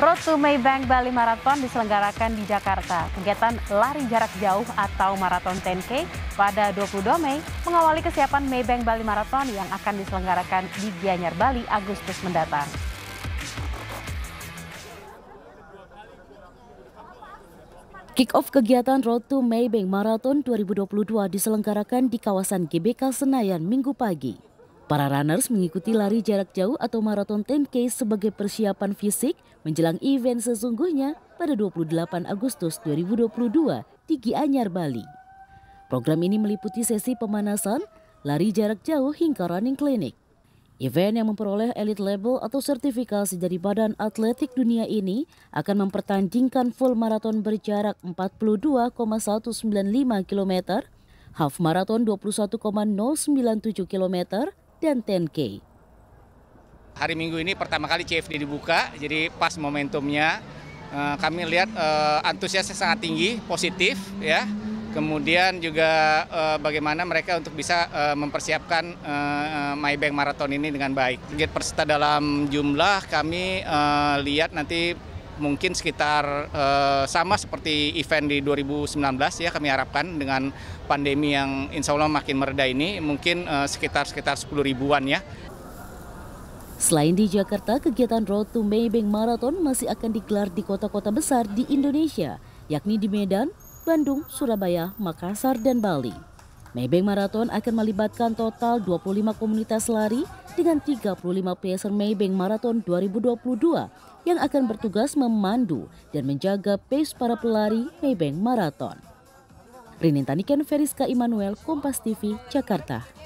Road to Maybank Bali Marathon diselenggarakan di Jakarta. Kegiatan lari jarak jauh atau maraton 10K pada 22 Mei mengawali kesiapan Maybank Bali Marathon yang akan diselenggarakan di Gianyar Bali Agustus mendatang. Kick-off kegiatan Road to Maybank Marathon 2022 diselenggarakan di kawasan GBK Senayan Minggu pagi. Para runners mengikuti lari jarak jauh atau maraton 10K sebagai persiapan fisik menjelang event sesungguhnya pada 28 Agustus 2022 di Gianyar, Bali. Program ini meliputi sesi pemanasan, lari jarak jauh hingga running clinic. Event yang memperoleh elite level atau sertifikasi dari Badan Atletik Dunia ini akan mempertandingkan full maraton berjarak 42,195 km, half maraton 21,097 km, dan TNK. Hari Minggu ini pertama kali CFD dibuka, jadi pas momentumnya eh, kami lihat eh, antusiasnya sangat tinggi, positif ya. Kemudian juga eh, bagaimana mereka untuk bisa mempersiapkan Bank Marathon ini dengan baik. Target peserta dalam jumlah kami lihat nanti mungkin sekitar eh, sama seperti event di 2019 ya kami harapkan dengan pandemi yang insya Allah makin mereda ini mungkin eh, sekitar sekitar 10 ribuan ya. Selain di Jakarta, kegiatan Road to Maybank Marathon masih akan digelar di kota-kota besar di Indonesia, yakni di Medan, Bandung, Surabaya, Makassar, dan Bali. Maybank Marathon akan melibatkan total 25 komunitas lari dengan 35 peser Maybank Marathon 2022 yang akan bertugas memandu dan menjaga pace para pelari Maybank Marathon. Ken Veriska Immanuel, Kompas TV, Jakarta.